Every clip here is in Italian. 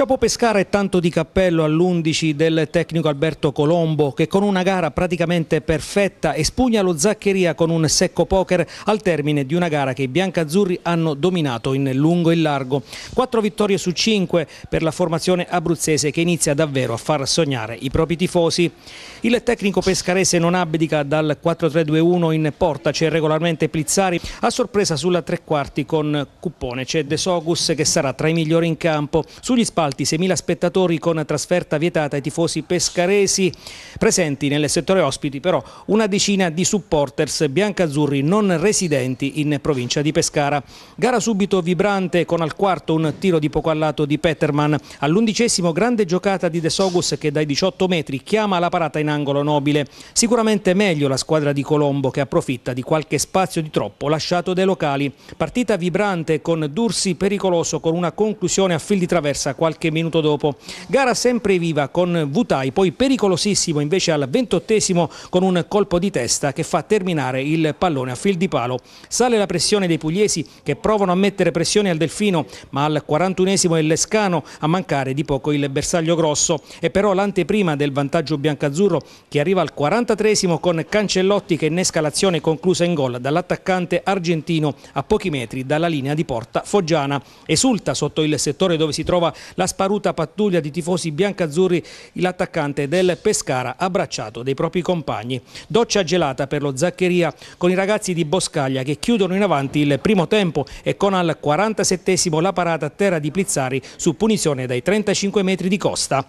Chapeau Pescara e tanto di cappello all'11 del tecnico Alberto Colombo che con una gara praticamente perfetta espugna lo Zaccheria con un secco poker al termine di una gara che i biancazzurri hanno dominato in lungo e in largo. Quattro vittorie su cinque per la formazione abruzzese che inizia davvero a far sognare i propri tifosi. Il tecnico pescarese non abdica dal 4-3-2-1 in porta, c'è regolarmente Plizzari a sorpresa sulla tre quarti con Cuppone, c'è De Sogus che sarà tra i migliori in campo. Sugli spalti Alti, 6.000 spettatori con trasferta vietata ai tifosi pescaresi presenti nel settore ospiti, però una decina di supporters biancazzurri non residenti in provincia di Pescara. Gara subito vibrante con al quarto un tiro di poco allato di Peterman, all'undicesimo grande giocata di De Sogus che dai 18 metri chiama la parata in angolo nobile. Sicuramente meglio la squadra di Colombo che approfitta di qualche spazio di troppo lasciato dai locali. Partita vibrante con Dursi pericoloso con una conclusione a fil di traversa quale qualche minuto dopo. Gara sempre viva con Vutai, poi pericolosissimo invece al ventottesimo con un colpo di testa che fa terminare il pallone a fil di palo. Sale la pressione dei pugliesi che provano a mettere pressione al Delfino, ma al 41esimo è Lescano a mancare di poco il bersaglio grosso. E però l'anteprima del vantaggio biancazzurro che arriva al 43esimo con Cancellotti che innesca l'azione conclusa in gol dall'attaccante argentino a pochi metri dalla linea di porta foggiana. Esulta sotto il settore dove si trova la sparuta pattuglia di tifosi biancazzurri, l'attaccante del Pescara abbracciato dai propri compagni. Doccia gelata per lo Zaccheria con i ragazzi di Boscaglia che chiudono in avanti il primo tempo e con al 47 la parata a terra di Plizzari su punizione dai 35 metri di costa.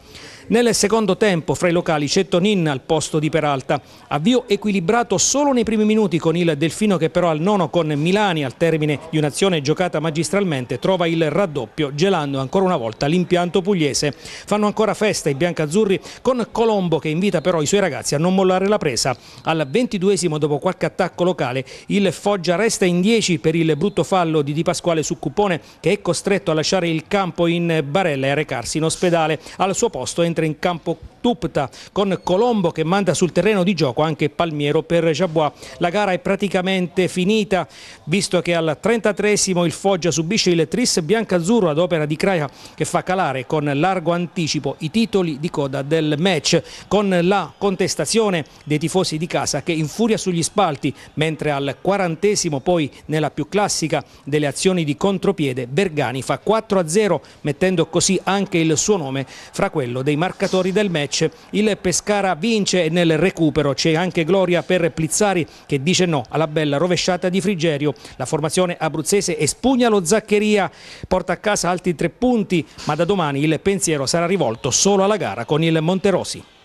Nel secondo tempo fra i locali c'è Tonin al posto di Peralta. Avvio equilibrato solo nei primi minuti con il Delfino che però al nono con Milani al termine di un'azione giocata magistralmente trova il raddoppio gelando ancora una volta l'impianto dell'impianto pugliese. Fanno ancora festa i biancazzurri con Colombo che invita però i suoi ragazzi a non mollare la presa. Al 22esimo dopo qualche attacco locale il Foggia resta in 10 per il brutto fallo di Di Pasquale su Cupone che è costretto a lasciare il campo in barella e a recarsi in ospedale. Al suo posto entra in campo Tupta con Colombo che manda sul terreno di gioco anche Palmiero per Jabois. La gara è praticamente finita visto che al 33 il Foggia subisce il tris biancazzurro ad opera di Craia che fa calare con largo anticipo i titoli di coda del match con la contestazione dei tifosi di casa che infuria sugli spalti mentre al 40 poi nella più classica delle azioni di contropiede Bergani fa 4-0 mettendo così anche il suo nome fra quello dei marcatori del match match. Il Pescara vince e nel recupero c'è anche gloria per Plizzari che dice no alla bella rovesciata di Frigerio. La formazione abruzzese espugna lo Zaccheria, porta a casa altri tre punti, ma da domani il pensiero sarà rivolto solo alla gara con il Monterosi.